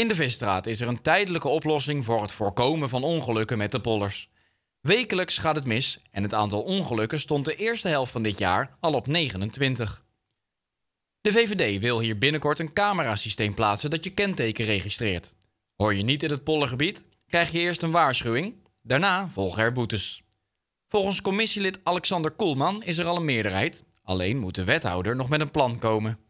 In de Visstraat is er een tijdelijke oplossing voor het voorkomen van ongelukken met de pollers. Wekelijks gaat het mis en het aantal ongelukken stond de eerste helft van dit jaar al op 29. De VVD wil hier binnenkort een camerasysteem plaatsen dat je kenteken registreert. Hoor je niet in het pollengebied, krijg je eerst een waarschuwing, daarna volgen er boetes. Volgens commissielid Alexander Koelman is er al een meerderheid, alleen moet de wethouder nog met een plan komen.